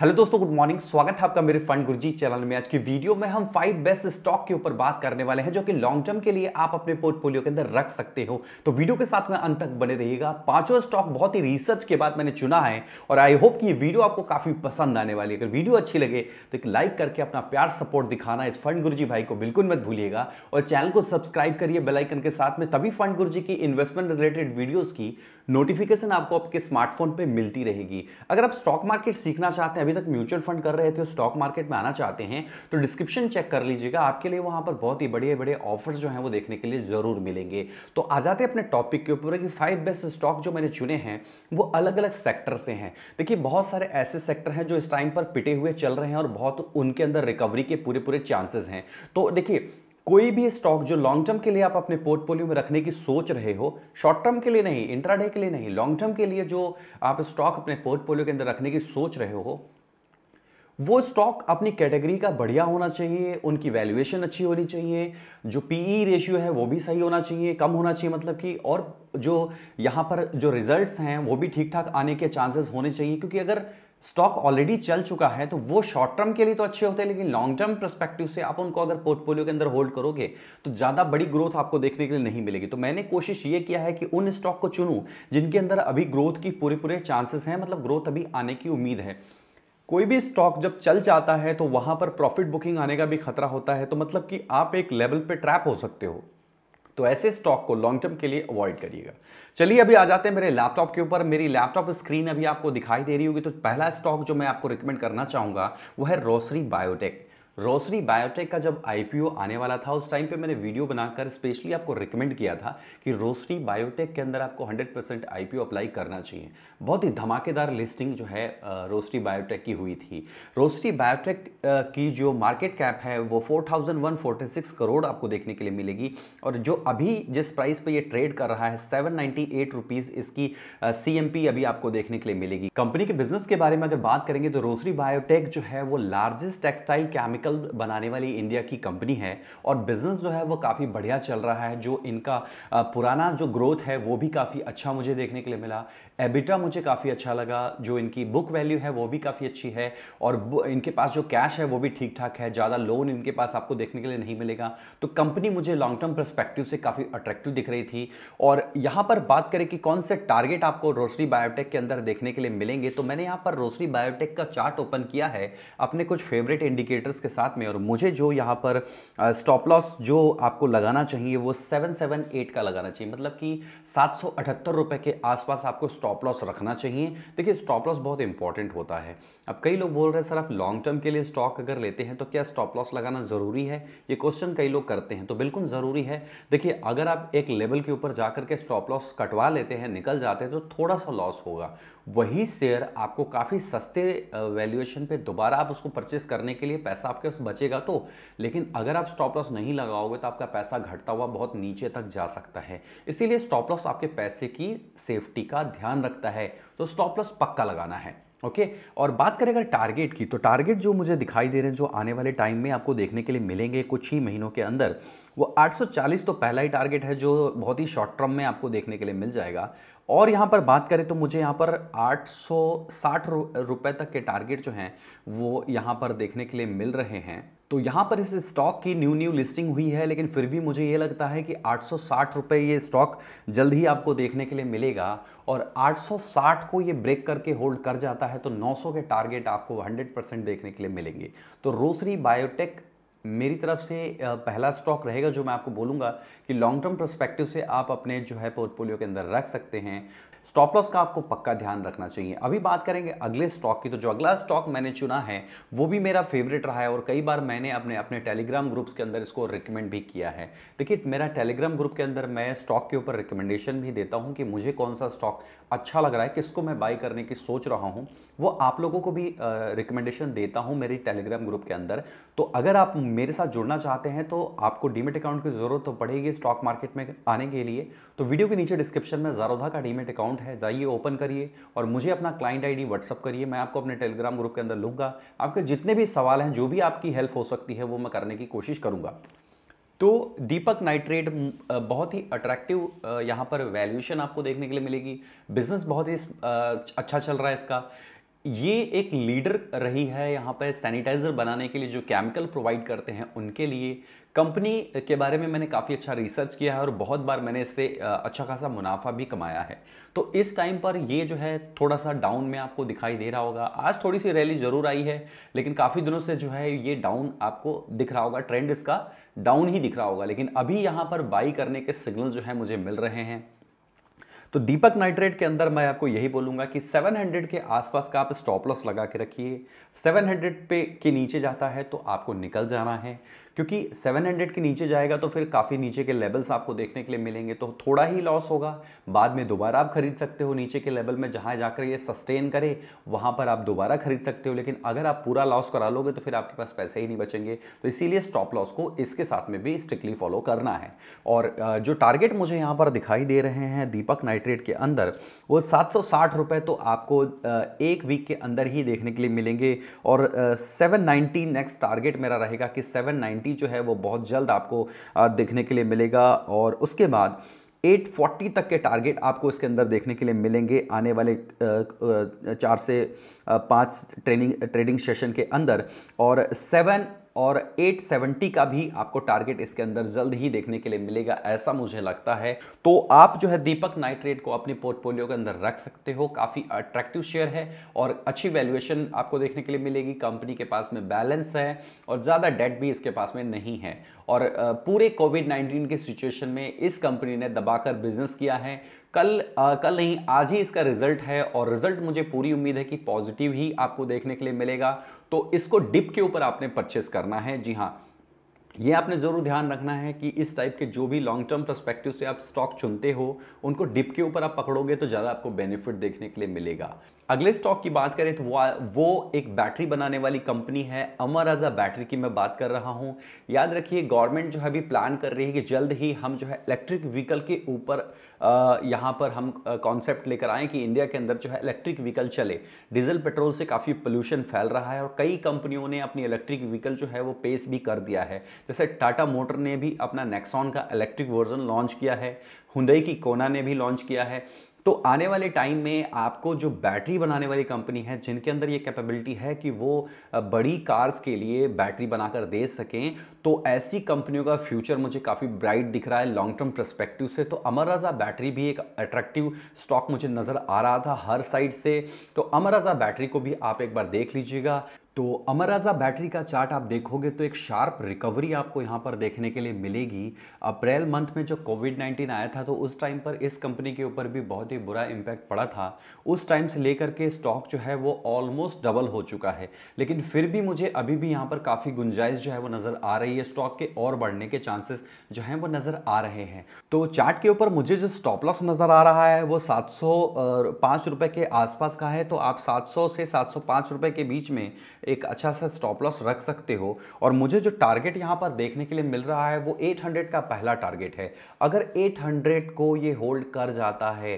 Hello दोस्तों good morning स्वागत है आपका मेरे फंड गुरुजी चैनल में आज की वीडियो में हम फाइव बेस्ट स्टॉक के ऊपर बात करने वाले हैं जो कि लॉन्ग टर्म के लिए आप अपने पोर्टफोलियो के अंदर रख सकते हो तो वीडियो के साथ में अंत तक बने रहिएगा पांचों स्टॉक बहुत ही रिसर्च के बाद मैंने चुना है और आई होप कि ये वीडियो आपको काफी पसंद आने वाली है अगर वीडियो अच्छी लगे तो एक लाइक करके अपना प्यार सपोर्ट दिखाना इस फंड गुरु भाई को बिल्कुल मत भूलिएगा और चैनल को सब्सक्राइब करिए बेलाइकन के साथ में तभी फंड गुरु की इन्वेस्टमेंट रिलेटेड वीडियोज की नोटिफिकेशन आपको आपके स्मार्टफोन पर मिलती रहेगी अगर आप स्टॉक मार्केट सीखना चाहते हैं अभी तक म्यूचुअल फंड कर रहे थे स्टॉक मार्केट में आना चाहते हैं तो डिस्क्रिप्शन चेक कर लीजिएगा आपके लिए वहां पर बहुत ही बड़े बड़े ऑफर्स जो हैं वो देखने के लिए जरूर मिलेंगे तो आ जाते अपने टॉपिक के ऊपर कि फाइव बेस्ट स्टॉक जो मैंने चुने हैं वो अलग अलग सेक्टर से हैं देखिए बहुत सारे ऐसे सेक्टर हैं जो इस टाइम पर पिटे हुए चल रहे हैं और बहुत उनके अंदर रिकवरी के पूरे पूरे चांसेस हैं तो देखिए कोई भी स्टॉक जो लॉन्ग टर्म के लिए आप अपने पोर्टफोलियो में रखने की सोच रहे हो शॉर्ट टर्म के लिए नहीं इंट्राडे के लिए नहीं लॉन्ग टर्म के लिए जो आप स्टॉक अपने पोर्टफोलियो के अंदर रखने की सोच रहे हो वो स्टॉक अपनी कैटेगरी का बढ़िया होना चाहिए उनकी वैल्यूएशन अच्छी होनी चाहिए जो पीई रेशियो e है वो भी सही होना चाहिए कम होना चाहिए मतलब कि और जो यहाँ पर जो रिजल्ट्स हैं वो भी ठीक ठाक आने के चांसेस होने चाहिए क्योंकि अगर स्टॉक ऑलरेडी चल चुका है तो वो शॉर्ट टर्म के लिए तो अच्छे होते हैं लेकिन लॉन्ग टर्म परस्पेक्टिव से आप उनको अगर पोर्टफोलियो के अंदर होल्ड करोगे तो ज़्यादा बड़ी ग्रोथ आपको देखने के लिए नहीं मिलेगी तो मैंने कोशिश ये किया है कि उन स्टॉक को चुनूँ जिनके अंदर अभी ग्रोथ की पूरे पूरे चांसेस हैं मतलब ग्रोथ अभी आने की उम्मीद है कोई भी स्टॉक जब चल जाता है तो वहां पर प्रॉफिट बुकिंग आने का भी खतरा होता है तो मतलब कि आप एक लेवल पे ट्रैप हो सकते हो तो ऐसे स्टॉक को लॉन्ग टर्म के लिए अवॉइड करिएगा चलिए अभी आ जाते हैं मेरे लैपटॉप के ऊपर मेरी लैपटॉप स्क्रीन अभी आपको दिखाई दे रही होगी तो पहला स्टॉक जो मैं आपको रिकमेंड करना चाहूंगा वो है रोसरी बायोटेक रोसरी बायोटेक का जब आईपीओ आने वाला था उस टाइम पे मैंने वीडियो बनाकर स्पेशली आपको रिकमेंड किया था कि रोसरी बायोटेक के अंदर आपको 100 परसेंट आई अप्लाई करना चाहिए बहुत ही धमाकेदार लिस्टिंग जो है रोसरी बायोटेक की हुई थी रोसरी बायोटेक की जो मार्केट कैप है वो फोर करोड़ आपको देखने के लिए मिलेगी और जो अभी जिस प्राइस पर यह ट्रेड कर रहा है सेवन नाइन्टी इसकी सी अभी आपको देखने के लिए मिलेगी कंपनी के बिजनेस के बारे में अगर बात करेंगे तो रोसरी बायोटेक जो है वो लार्जेस्ट टेक्सटाइल केमिकल साइकिल बनाने वाली इंडिया की कंपनी है और बिज़नेस जो है वो काफ़ी बढ़िया चल रहा है जो इनका पुराना जो ग्रोथ है वो भी काफ़ी अच्छा मुझे देखने के लिए मिला एबिटा मुझे काफ़ी अच्छा लगा जो इनकी बुक वैल्यू है वो भी काफ़ी अच्छी है और इनके पास जो कैश है वो भी ठीक ठाक है ज़्यादा लोन इनके पास आपको देखने के लिए नहीं मिलेगा तो कंपनी मुझे लॉन्ग टर्म परस्पेक्टिव से काफ़ी अट्रैक्टिव दिख रही थी और यहाँ पर बात करें कि कौन से टारगेट आपको रोसरी बायोटेक के अंदर देखने के लिए मिलेंगे तो मैंने यहाँ पर रोसरी बायोटेक का चार्ट ओपन किया है अपने कुछ फेवरेट इंडिकेटर्स के साथ में और मुझे जो यहाँ पर स्टॉप लॉस जो आपको लगाना चाहिए वो 778 का लगाना चाहिए मतलब कि सात रुपए के आसपास आपको स्टॉप लॉस रखना चाहिए देखिए स्टॉप लॉस बहुत इंपॉर्टेंट होता है अब कई लोग बोल रहे हैं सर आप लॉन्ग टर्म के लिए स्टॉक अगर लेते हैं तो क्या स्टॉप लॉस लगाना ज़रूरी है ये क्वेश्चन कई लोग करते हैं तो बिल्कुल ज़रूरी है देखिए अगर आप एक लेवल के ऊपर जाकर के स्टॉप लॉस कटवा लेते हैं निकल जाते हैं तो थोड़ा सा लॉस होगा वही शेयर आपको काफ़ी सस्ते वैल्यूएशन पे दोबारा आप उसको परचेस करने के लिए पैसा आप आपके पास बचेगा तो लेकिन अगर आप स्टॉप लॉस नहीं लगाओगे तो आपका पैसा घटता हुआ बहुत नीचे तक जा सकता है इसीलिए स्टॉप लॉस आपके पैसे की सेफ्टी का ध्यान रखता है तो स्टॉप लॉस पक्का लगाना है ओके okay? और बात करें अगर टारगेट की तो टारगेट जो मुझे दिखाई दे रहे हैं जो आने वाले टाइम में आपको देखने के लिए मिलेंगे कुछ ही महीनों के अंदर वो 840 तो पहला ही टारगेट है जो बहुत ही शॉर्ट टर्म में आपको देखने के लिए मिल जाएगा और यहाँ पर बात करें तो मुझे यहाँ पर 860 रुपए तक के टारगेट जो हैं वो यहाँ पर देखने के लिए मिल रहे हैं तो यहाँ पर इस स्टॉक की न्यू न्यू लिस्टिंग हुई है लेकिन फिर भी मुझे ये लगता है कि आठ सौ ये स्टॉक जल्द ही आपको देखने के लिए मिलेगा और 860 को ये ब्रेक करके होल्ड कर जाता है तो 900 के टारगेट आपको 100 परसेंट देखने के लिए मिलेंगे तो रोसरी बायोटेक मेरी तरफ से पहला स्टॉक रहेगा जो मैं आपको बोलूँगा कि लॉन्ग टर्म परस्पेक्टिव से आप अपने जो है पोर्टफोलियो के अंदर रख सकते हैं स्टॉप लॉस का आपको पक्का ध्यान रखना चाहिए अभी बात करेंगे अगले स्टॉक की तो जो अगला स्टॉक मैंने चुना है वो भी मेरा फेवरेट रहा है और कई बार मैंने अपने अपने टेलीग्राम ग्रुप्स के अंदर इसको रिकमेंड भी किया है देखिए मेरा टेलीग्राम ग्रुप के अंदर मैं स्टॉक के ऊपर रिकमेंडेशन भी देता हूँ कि मुझे कौन सा स्टॉक अच्छा लग रहा है किसको मैं बाई करने की सोच रहा हूँ वो आप लोगों को भी रिकमेंडेशन देता हूँ मेरी टेलीग्राम ग्रुप के अंदर तो अगर आप मेरे साथ जुड़ना चाहते हैं तो आपको डीमेट अकाउंट की ज़रूरत तो पड़ेगी स्टॉक मार्केट में आने के लिए तो वीडियो के नीचे डिस्क्रिप्शन में जारोधा का डीमेट अकाउंट अकाउंट है जाइए ओपन करिए और मुझे अपना क्लाइंट आईडी व्हाट्सअप करिए मैं आपको अपने टेलीग्राम ग्रुप के अंदर लूँगा आपके जितने भी सवाल हैं जो भी आपकी हेल्प हो सकती है वो मैं करने की कोशिश करूँगा तो दीपक नाइट्रेट बहुत ही अट्रैक्टिव यहाँ पर वैल्यूएशन आपको देखने के लिए मिलेगी बिजनेस बहुत ही अच्छा चल रहा है इसका ये एक लीडर रही है यहाँ पर सैनिटाइज़र बनाने के लिए जो केमिकल प्रोवाइड करते हैं उनके लिए कंपनी के बारे में मैंने काफ़ी अच्छा रिसर्च किया है और बहुत बार मैंने इससे अच्छा खासा मुनाफा भी कमाया है तो इस टाइम पर ये जो है थोड़ा सा डाउन में आपको दिखाई दे रहा होगा आज थोड़ी सी रैली ज़रूर आई है लेकिन काफ़ी दिनों से जो है ये डाउन आपको दिख रहा होगा ट्रेंड इसका डाउन ही दिख रहा होगा लेकिन अभी यहाँ पर बाई करने के सिग्नल जो है मुझे मिल रहे हैं तो दीपक नाइट्रेट के अंदर मैं आपको यही बोलूंगा कि 700 के आसपास का आप स्टॉप लॉस लगा के रखिए 700 पे के नीचे जाता है तो आपको निकल जाना है क्योंकि 700 के नीचे जाएगा तो फिर काफ़ी नीचे के लेवल्स आपको देखने के लिए मिलेंगे तो थोड़ा ही लॉस होगा बाद में दोबारा आप खरीद सकते हो नीचे के लेवल में जहाँ जाकर ये सस्टेन करे वहाँ पर आप दोबारा खरीद सकते हो लेकिन अगर आप पूरा लॉस करा लोगे तो फिर आपके पास पैसे ही नहीं बचेंगे तो इसीलिए स्टॉप लॉस को इसके साथ में भी स्ट्रिक्टली फॉलो करना है और जो टारगेट मुझे यहाँ पर दिखाई दे रहे हैं दीपक नाइट्रेट के अंदर वो सात तो आपको एक वीक के अंदर ही देखने के लिए मिलेंगे और सेवन नेक्स्ट टारगेट मेरा रहेगा कि सेवन नाइन्टी जो है वो बहुत जल्द आपको देखने के लिए मिलेगा और उसके बाद 840 तक के टारगेट आपको इसके अंदर देखने के लिए मिलेंगे आने वाले चार से पाँच ट्रेनिंग ट्रेडिंग सेशन के अंदर और सेवन और 870 का भी आपको टारगेट इसके अंदर जल्द ही देखने के लिए मिलेगा ऐसा मुझे लगता है तो आप जो है दीपक नाइट्रेट को अपने पोर्टफोलियो के अंदर रख सकते हो काफ़ी अट्रैक्टिव शेयर है और अच्छी वैल्यूएशन आपको देखने के लिए मिलेगी कंपनी के पास में बैलेंस है और ज़्यादा डेट भी इसके पास में नहीं है और पूरे कोविड नाइन्टीन के सिचुएशन में इस कंपनी ने दबाकर बिजनेस किया है कल आ, कल नहीं आज ही इसका रिजल्ट है और रिजल्ट मुझे पूरी उम्मीद है कि पॉजिटिव ही आपको देखने के लिए मिलेगा तो इसको डिप के ऊपर आपने परचेस करना है जी हाँ ये आपने ज़रूर ध्यान रखना है कि इस टाइप के जो भी लॉन्ग टर्म परस्पेक्टिव से आप स्टॉक चुनते हो उनको डिप के ऊपर आप पकड़ोगे तो ज़्यादा आपको बेनिफिट देखने के लिए मिलेगा अगले स्टॉक की बात करें तो वो वो एक बैटरी बनाने वाली कंपनी है अमर अजा बैटरी की मैं बात कर रहा हूँ याद रखिए गवर्नमेंट जो है अभी प्लान कर रही है कि जल्द ही हम जो है इलेक्ट्रिक व्हीकल के ऊपर यहाँ पर हम कॉन्सेप्ट लेकर आएँ कि इंडिया के अंदर जो है इलेक्ट्रिक व्हीकल चले डीजल पेट्रोल से काफ़ी पोल्यूशन फैल रहा है और कई कंपनियों ने अपनी इलेक्ट्रिक व्हीकल जो है वो पेश भी कर दिया है जैसे टाटा मोटर ने भी अपना नेक्सॉन का इलेक्ट्रिक वर्जन लॉन्च किया है हुंडई की कोना ने भी लॉन्च किया है तो आने वाले टाइम में आपको जो बैटरी बनाने वाली कंपनी है जिनके अंदर ये कैपेबिलिटी है कि वो बड़ी कार्स के लिए बैटरी बनाकर दे सकें तो ऐसी कंपनियों का फ्यूचर मुझे काफ़ी ब्राइट दिख रहा है लॉन्ग टर्म प्रस्पेक्टिव से तो अमर राजा बैटरी भी एक अट्रैक्टिव स्टॉक मुझे नज़र आ रहा था हर साइड से तो अमराजा बैटरी को भी आप एक बार देख लीजिएगा तो अमराजा बैटरी का चार्ट आप देखोगे तो एक शार्प रिकवरी आपको यहाँ पर देखने के लिए मिलेगी अप्रैल मंथ में जो कोविड 19 आया था तो उस टाइम पर इस कंपनी के ऊपर भी बहुत ही बुरा इम्पैक्ट पड़ा था उस टाइम से लेकर के स्टॉक जो है वो ऑलमोस्ट डबल हो चुका है लेकिन फिर भी मुझे अभी भी यहाँ पर काफ़ी गुंजाइश जो है वो नज़र आ रही है स्टॉक के और बढ़ने के चांसेस जो हैं वो नज़र आ रहे हैं तो चार्ट के ऊपर मुझे जो स्टॉप लॉस नज़र आ रहा है वो सात सौ के आसपास का है तो आप सात से सात के बीच में एक अच्छा सा स्टॉप लॉस रख सकते हो और मुझे जो टारगेट यहाँ पर देखने के लिए मिल रहा है वो 800 का पहला टारगेट है अगर 800 को ये होल्ड कर जाता है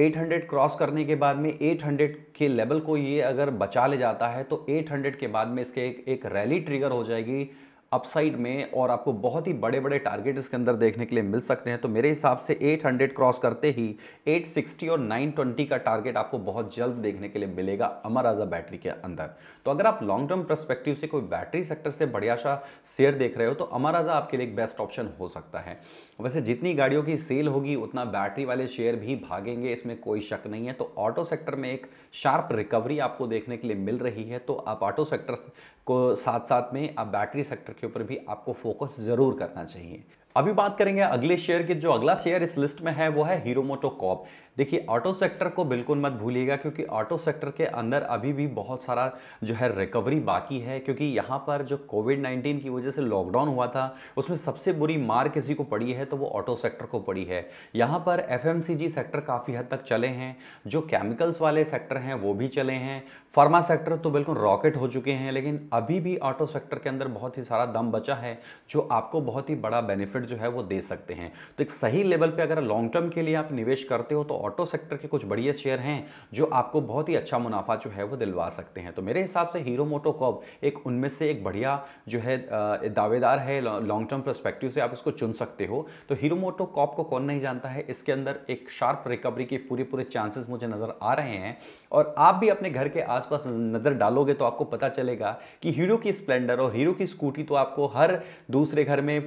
800 क्रॉस करने के बाद में 800 के लेवल को ये अगर बचा ले जाता है तो 800 के बाद में इसके एक, एक रैली ट्रिगर हो जाएगी अपसाइड में और आपको बहुत ही बड़े बड़े टारगेट इसके अंदर देखने के लिए मिल सकते हैं तो मेरे हिसाब से 800 क्रॉस करते ही 860 और 920 का टारगेट आपको बहुत जल्द देखने के लिए मिलेगा अमर आजा बैटरी के अंदर तो अगर आप लॉन्ग टर्म परस्पेक्टिव से कोई बैटरी सेक्टर से बढ़िया सा शेयर देख रहे हो तो अमर आजा आपके लिए एक बेस्ट ऑप्शन हो सकता है वैसे जितनी गाड़ियों की सेल होगी उतना बैटरी वाले शेयर भी भागेंगे इसमें कोई शक नहीं है तो ऑटो सेक्टर में एक शार्प रिकवरी आपको देखने के लिए मिल रही है तो आप ऑटो सेक्टर को साथ साथ में आप बैटरी सेक्टर के ऊपर भी आपको फोकस ज़रूर करना चाहिए अभी बात करेंगे अगले शेयर की जो अगला शेयर इस लिस्ट में है वो है हीरो मोटो कॉप देखिए ऑटो सेक्टर को बिल्कुल मत भूलिएगा क्योंकि ऑटो सेक्टर के अंदर अभी भी बहुत सारा जो है रिकवरी बाकी है क्योंकि यहाँ पर जो कोविड 19 की वजह से लॉकडाउन हुआ था उसमें सबसे बुरी मार किसी को पड़ी है तो वो ऑटो सेक्टर को पड़ी है यहाँ पर एफ सेक्टर काफ़ी हद तक चले हैं जो केमिकल्स वाले सेक्टर हैं वो भी चले हैं फार्मा सेक्टर तो बिल्कुल रॉकेट हो चुके हैं लेकिन अभी भी ऑटो सेक्टर के अंदर बहुत ही सारा दम बचा है जो आपको बहुत ही बड़ा बेनिफिट बेनिफिट जो है वो दे सकते हैं तो एक सही लेवल पे अगर लॉन्ग टर्म के लिए आप निवेश करते हो तो ऑटो सेक्टर के कुछ बढ़िया शेयर हैं जो आपको बहुत ही अच्छा मुनाफा जो है वो दिलवा सकते हैं तो मेरे हिसाब से हीरो मोटो कॉप एक उनमें से एक बढ़िया जो है दावेदार है लॉन्ग टर्म परस्पेक्टिव से आप इसको चुन सकते हो तो हीरो मोटो कॉप को कौन नहीं जानता है इसके अंदर एक शार्प रिकवरी के पूरे पूरे चांसेस मुझे नज़र आ रहे हैं और आप भी अपने घर के आसपास नज़र डालोगे तो आपको पता चलेगा कि हीरो की स्प्लेंडर और हीरो की स्कूटी तो आपको हर दूसरे घर में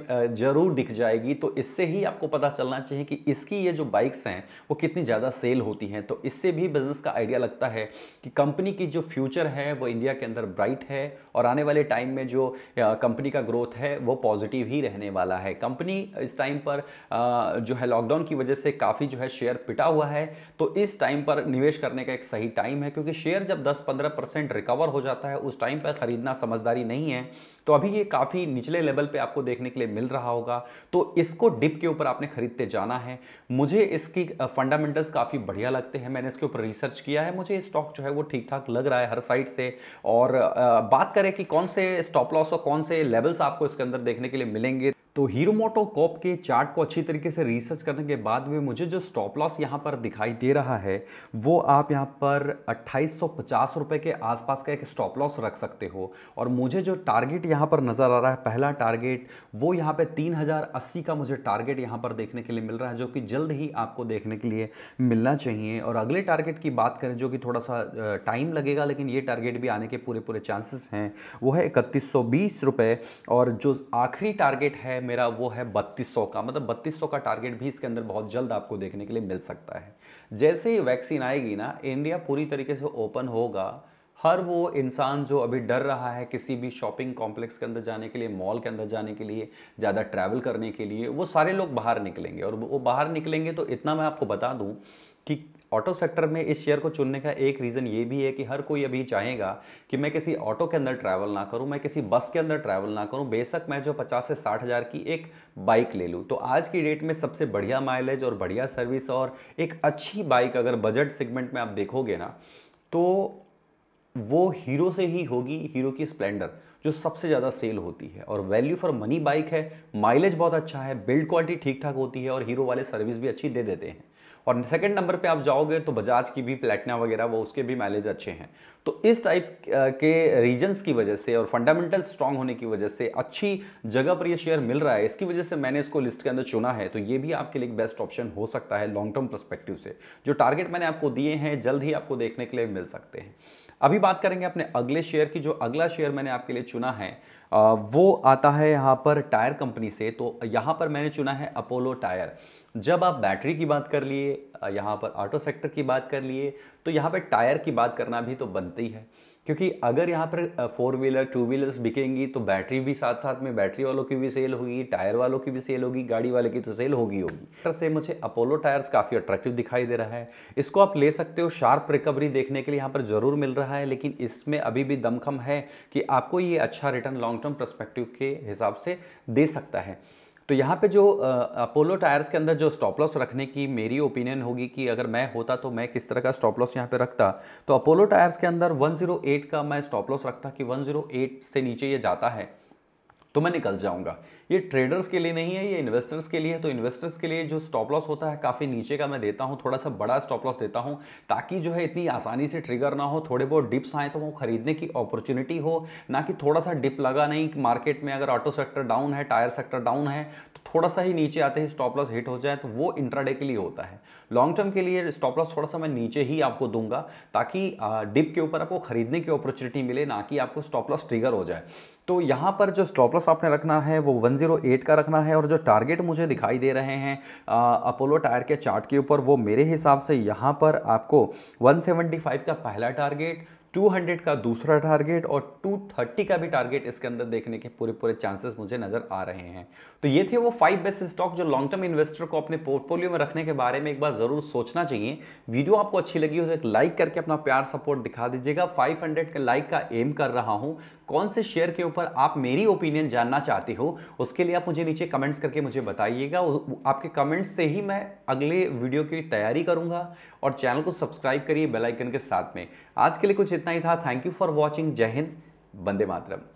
जरूर दिख जाएगी तो इससे ही आपको पता चलना चाहिए कि इसकी ये जो बाइक्स हैं वो कितनी ज़्यादा सेल होती हैं तो इससे भी बिजनेस का आइडिया लगता है कि कंपनी की जो फ्यूचर है वो इंडिया के अंदर ब्राइट है और आने वाले टाइम में जो कंपनी का ग्रोथ है वो पॉजिटिव ही रहने वाला है कंपनी इस टाइम पर जो है लॉकडाउन की वजह से काफ़ी जो है शेयर पिटा हुआ है तो इस टाइम पर निवेश करने का एक सही टाइम है क्योंकि शेयर जब 10-15 परसेंट रिकवर हो जाता है उस टाइम पर ख़रीदना समझदारी नहीं है तो अभी ये काफ़ी निचले लेवल पे आपको देखने के लिए मिल रहा होगा तो इसको डिप के ऊपर आपने खरीदते जाना है मुझे इसकी फंडामेंटल्स काफ़ी बढ़िया लगते हैं मैंने इसके ऊपर रिसर्च किया है मुझे स्टॉक जो है वो ठीक ठाक लग रहा है हर साइड से और बात करें कि कौन से स्टॉप लॉस और कौन से लेवल्स आपको इसके अंदर देखने के लिए मिलेंगे तो हीरो मोटो कॉप के चार्ट को अच्छी तरीके से रिसर्च करने के बाद में मुझे जो स्टॉप लॉस यहाँ पर दिखाई दे रहा है वो आप यहाँ पर अट्ठाईस रुपए के आसपास का एक स्टॉप लॉस रख सकते हो और मुझे जो टारगेट यहाँ पर नज़र आ रहा है पहला टारगेट वो यहाँ पे 3080 का मुझे टारगेट यहाँ पर देखने के लिए मिल रहा है जो कि जल्द ही आपको देखने के लिए मिलना चाहिए और अगले टारगेट की बात करें जो कि थोड़ा सा टाइम लगेगा लेकिन ये टारगेट भी आने के पूरे पूरे चांसेस हैं वो है इकतीस और जो आखिरी टारगेट है मेरा वो है 3200 का मतलब 3200 का टारगेट भी इसके अंदर बहुत जल्द आपको देखने के लिए मिल सकता है जैसे ही वैक्सीन आएगी ना इंडिया पूरी तरीके से ओपन होगा हर वो इंसान जो अभी डर रहा है किसी भी शॉपिंग कॉम्प्लेक्स के अंदर जाने के लिए मॉल के अंदर जाने के लिए ज़्यादा ट्रैवल करने के लिए वो सारे लोग बाहर निकलेंगे और वो बाहर निकलेंगे तो इतना मैं आपको बता दूं ऑटो सेक्टर में इस शेयर को चुनने का एक रीज़न ये भी है कि हर कोई अभी चाहेगा कि मैं किसी ऑटो के अंदर ट्रैवल ना करूं मैं किसी बस के अंदर ट्रैवल ना करूं बेशक मैं जो पचास से साठ हज़ार की एक बाइक ले लूं तो आज की डेट में सबसे बढ़िया माइलेज और बढ़िया सर्विस और एक अच्छी बाइक अगर बजट सेगमेंट में आप देखोगे ना तो वो हीरो से ही होगी हीरो की स्प्लेंडर जो सबसे ज़्यादा सेल होती है और वैल्यू फॉर मनी बाइक है माइलेज बहुत अच्छा है बिल्ड क्वालिटी ठीक ठाक होती है और हीरो वाले सर्विस भी अच्छी दे देते हैं और सेकेंड नंबर पर आप जाओगे तो बजाज की भी प्लेटना वगैरह वो उसके भी माइलेज अच्छे हैं तो इस टाइप के रीजन्स की वजह से और फंडामेंटल स्ट्रांग होने की वजह से अच्छी जगह पर ये शेयर मिल रहा है इसकी वजह से मैंने इसको लिस्ट के अंदर चुना है तो ये भी आपके लिए बेस्ट ऑप्शन हो सकता है लॉन्ग टर्म परस्पेक्टिव से जो टारगेट मैंने आपको दिए हैं जल्द ही आपको देखने के लिए मिल सकते हैं अभी बात करेंगे अपने अगले शेयर की जो अगला शेयर मैंने आपके लिए चुना है वो आता है यहाँ पर टायर कंपनी से तो यहाँ पर मैंने चुना है अपोलो टायर जब आप बैटरी की बात कर लिए यहाँ पर ऑटो सेक्टर की बात कर लिए तो यहाँ पर टायर की बात करना भी तो बनती है क्योंकि अगर यहाँ पर फोर व्हीलर टू व्हीलर्स बिकेंगी तो बैटरी भी साथ साथ में बैटरी वालों की भी सेल होगी टायर वालों की भी सेल होगी गाड़ी वाले की तो सेल होगी होगी टायर से मुझे अपोलो टायर्स काफ़ी अट्रैक्टिव दिखाई दे रहा है इसको आप ले सकते हो शार्प रिकवरी देखने के लिए यहाँ पर ज़रूर मिल रहा है लेकिन इसमें अभी भी दमखम है कि आपको ये अच्छा रिटर्न लॉन्ग टर्म परस्पेक्टिव के हिसाब से दे सकता है तो यहाँ पे जो अपोलो टायर्स के अंदर जो स्टॉप लॉस रखने की मेरी ओपिनियन होगी कि अगर मैं होता तो मैं किस तरह का स्टॉप लॉस यहाँ पे रखता तो अपोलो टायर्स के अंदर 108 का मैं स्टॉप लॉस रखता कि 108 से नीचे ये जाता है तो मैं निकल जाऊँगा ये ट्रेडर्स के लिए नहीं है ये इन्वेस्टर्स के लिए है तो इन्वेस्टर्स के लिए जो स्टॉप लॉस होता है काफ़ी नीचे का मैं देता हूँ थोड़ा सा बड़ा स्टॉप लॉस देता हूँ ताकि जो है इतनी आसानी से ट्रिगर ना हो थोड़े बहुत डिप्स आए तो वो खरीदने की अपॉर्चुनिटी हो ना कि थोड़ा सा डिप लगा नहीं मार्केट में अगर ऑटो सेक्टर डाउन है टायर सेक्टर डाउन है तो थोड़ा सा ही नीचे आते ही स्टॉप लॉस हिट हो जाए तो वो इंट्राडे के लिए होता है लॉन्ग टर्म के लिए स्टॉप लॉस थोड़ा सा मैं नीचे ही आपको दूंगा ताकि डिप के ऊपर आपको खरीदने की अपॉर्चुनिटी मिले ना कि आपको स्टॉप लॉस ट्रिगर हो जाए तो यहाँ पर जो स्टॉप लॉस आपने रखना है वो वन 108 का रखना है और जो टारगेट मुझे दिखाई दे रहे हैं अपोलो टायर के चार्ट के ऊपर वो मेरे हिसाब से यहाँ पर आपको 175 का पहला टारगेट 200 का दूसरा टारगेट और 230 का भी टारगेट इसके अंदर देखने के पूरे पूरे चांसेस मुझे नजर आ रहे हैं तो ये थे वो फाइव बेस्ट स्टॉक जो लॉन्ग टर्म इन्वेस्टर को अपने पोर्टफोलियो में रखने के बारे में एक बार जरूर सोचना चाहिए वीडियो आपको अच्छी लगी हो तो लाइक करके अपना प्यार सपोर्ट दिखा दीजिएगा 500 के लाइक का एम कर रहा हूं कौन से शेयर के ऊपर आप मेरी ओपिनियन जानना चाहते हो उसके लिए आप मुझे नीचे कमेंट्स करके मुझे बताइएगा आपके कमेंट्स से ही मैं अगले वीडियो की तैयारी करूँगा और चैनल को सब्सक्राइब करिए बेलाइकन के साथ में आज के लिए कुछ इतना ही था थैंक यू फॉर वॉचिंग जय हिंद बंदे मातरम